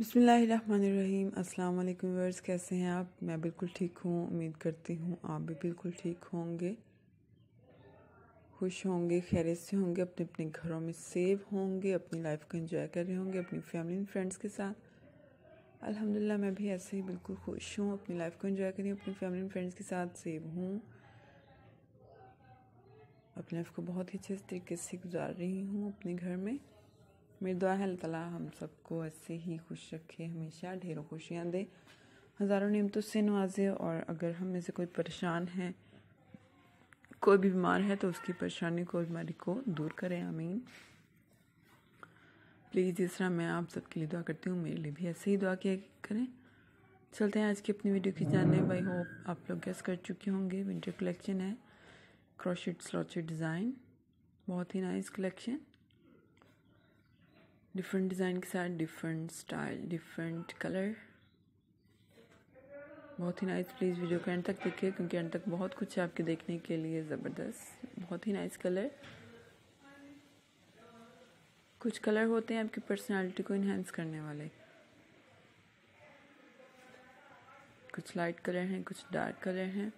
बसमीम अस्सलाम वालेकुम वर्स कैसे हैं आप मैं बिल्कुल ठीक हूँ उम्मीद करती हूँ आप भी बिल्कुल ठीक होंगे खुश होंगे खैरियत से होंगे अपने अपने घरों में सेव होंगे अपनी लाइफ को एंजॉय कर रहे होंगे अपनी फैमिली एंड फ्रेंड्स के साथ अल्हम्दुलिल्लाह मैं भी ऐसे ही बिल्कुल खुश हूँ अपनी लाइफ को इंजॉय कर रही हूँ अपनी फैमिली एंड फ्रेंड्स के साथ सेव हूँ अपनी लाइफ को बहुत ही अच्छे तरीके से गुजार रही हूँ अपने घर में दुआ है तला हम सबको ऐसे ही खुश रखे हमेशा ढेरों खुशियाँ दे हज़ारों नियमतों से नवाजे और अगर हम में से कोई परेशान है कोई भी बीमार है तो उसकी परेशानी को बीमारी को दूर करें आमीन प्लीज़ इस तरह मैं आप सबके लिए दुआ करती हूँ मेरे लिए भी ऐसे ही दुआ किया करें चलते हैं आज की अपनी वीडियो की जाने बाई होप आप लोग गैस कर चुके होंगे विंटर कलेक्शन है क्रॉशिट स्लॉचिट डिज़ाइन बहुत ही नाइस कलेक्शन डिफरेंट डिज़ाइन के साथ डिफरेंट स्टाइल डिफरेंट कलर बहुत ही नाइस प्लीज़ वीडियो को एंड तक देखिए क्योंकि एंड तक बहुत कुछ है आपके देखने के लिए ज़बरदस्त बहुत ही नाइस कलर कुछ कलर होते हैं आपकी पर्सनालिटी को इन्हेंस करने वाले कुछ लाइट कलर हैं कुछ डार्क कलर हैं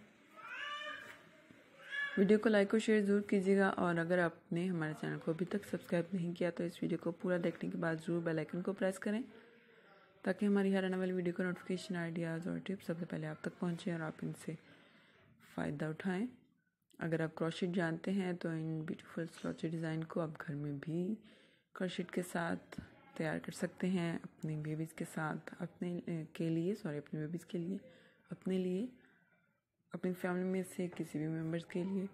वीडियो को लाइक और शेयर ज़रूर कीजिएगा और अगर आपने हमारे चैनल को अभी तक सब्सक्राइब नहीं किया तो इस वीडियो को पूरा देखने के बाद ज़रूर बेल आइकन को प्रेस करें ताकि हमारी हर आने वाली वीडियो का नोटिफिकेशन आइडियाज़ और टिप्स सबसे पहले आप तक पहुँचें और आप इनसे फ़ायदा उठाएँ अगर आप क्रॉशिट जानते हैं तो इन ब्यूटीफुल स्लॉचेड डिज़ाइन को आप घर में भी क्रॉशिट के साथ तैयार कर सकते हैं अपने बेबीज़ के साथ अपने के लिए सॉरी अपने बेबीज़ के लिए अपने लिए अपनी फैमिली में से किसी भी मेम्बर्स के लिए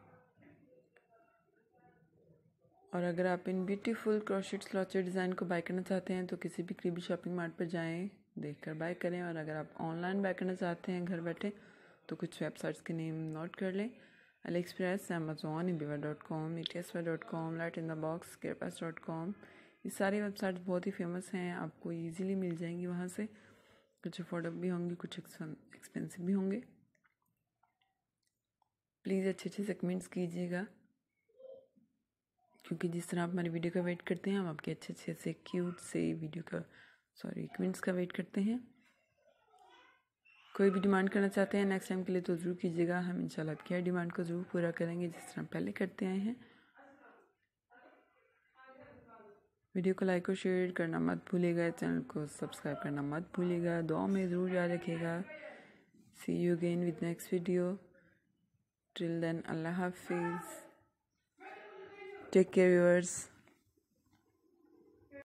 और अगर आप इन ब्यूटीफुल क्रोशिट स्लॉचर डिज़ाइन को बाय करना चाहते हैं तो किसी भी करीबी शॉपिंग मार्ट पर जाएं देखकर बाय करें और अगर आप ऑनलाइन बाय करना चाहते हैं घर बैठे तो कुछ वेबसाइट्स के नेम नोट कर लें AliExpress Amazon Indiva dot com E T S Y dot com light in the box CarePass dot com ये सारी वेबसाइट्स बहुत ही फेमस हैं आपको ईजिली मिल जाएंगी वहाँ से कुछ अफोर्डेबल भी होंगी कुछ एक्सपेंसिव भी होंगे प्लीज़ अच्छे अच्छे से कमेंट्स कीजिएगा क्योंकि जिस तरह आप हमारी वीडियो का वेट करते हैं हम आपके अच्छे अच्छे से क्यूट से वीडियो का सॉरी कमेंट्स का वेट करते हैं कोई भी डिमांड करना चाहते हैं नेक्स्ट टाइम के लिए तो ज़रूर कीजिएगा हम इंशाल्लाह आपकी हर डिमांड को ज़रूर पूरा करेंगे जिस तरह पहले करते आए हैं वीडियो को लाइक और शेयर करना मत भूलेगा चैनल को सब्सक्राइब करना मत भूलिएगा दुआ में ज़रूर याद रखेगा see you again with next video Till then, Allah Hafiz. Take care, viewers.